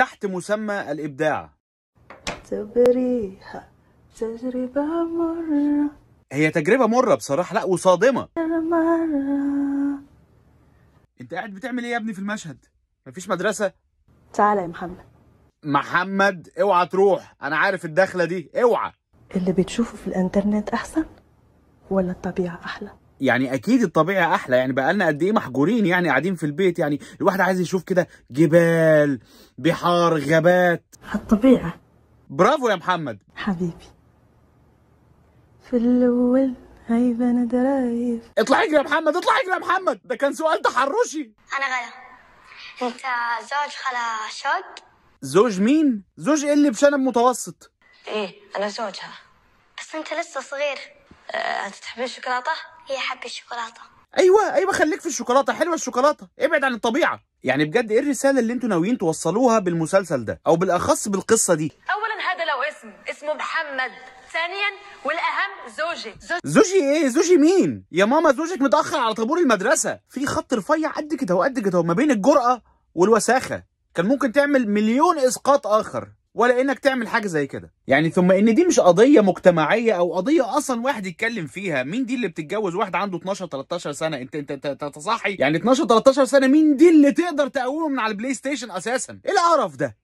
تحت مسمى الإبداع تبريها تجربة مرة هي تجربة مرة بصراحة لا وصادمة مرة انت قاعد بتعمل ايه يا ابني في المشهد؟ مفيش مدرسة؟ تعالى يا محمد محمد اوعى تروح انا عارف الدخلة دي اوعى اللي بتشوفه في الانترنت احسن ولا الطبيعة احلى؟ يعني اكيد الطبيعي احلى يعني بقى لنا قد ايه محجورين يعني قاعدين في البيت يعني الواحد عايز يشوف كده جبال بحار غابات الطبيعه برافو يا محمد حبيبي في الاول هيبه انا درايف اطلع اجري يا محمد اطلع اجري يا محمد ده كان سؤال تحرشي انا غلا انت زوج خلاشوت زوج مين زوج ايه اللي بشنب متوسط ايه انا زوجها بس انت لسه صغير أه، انت تحب الشوكولاته هي الشوكولاته ايوه ايوه خليك في الشوكولاته حلوه الشوكولاته ابعد عن الطبيعه يعني بجد ايه الرساله اللي انتوا ناويين توصلوها بالمسلسل ده او بالاخص بالقصه دي اولا هذا لو اسم اسمه محمد ثانيا والاهم زوجي زوجي ايه زوجي مين يا ماما زوجك متاخر على طابور المدرسه في خط رفيع قد كده وقد كده ما بين الجرأه والوساخه كان ممكن تعمل مليون اسقاط اخر ولا انك تعمل حاجه زي كده يعني ثم ان دي مش قضيه مجتمعيه او قضيه اصلا واحد يتكلم فيها مين دي اللي بتتجوز واحد عنده 12 13 سنه انت انت تصحي يعني 12 13 سنه مين دي اللي تقدر تقومه من على البلاي ستيشن اساسا ايه القرف ده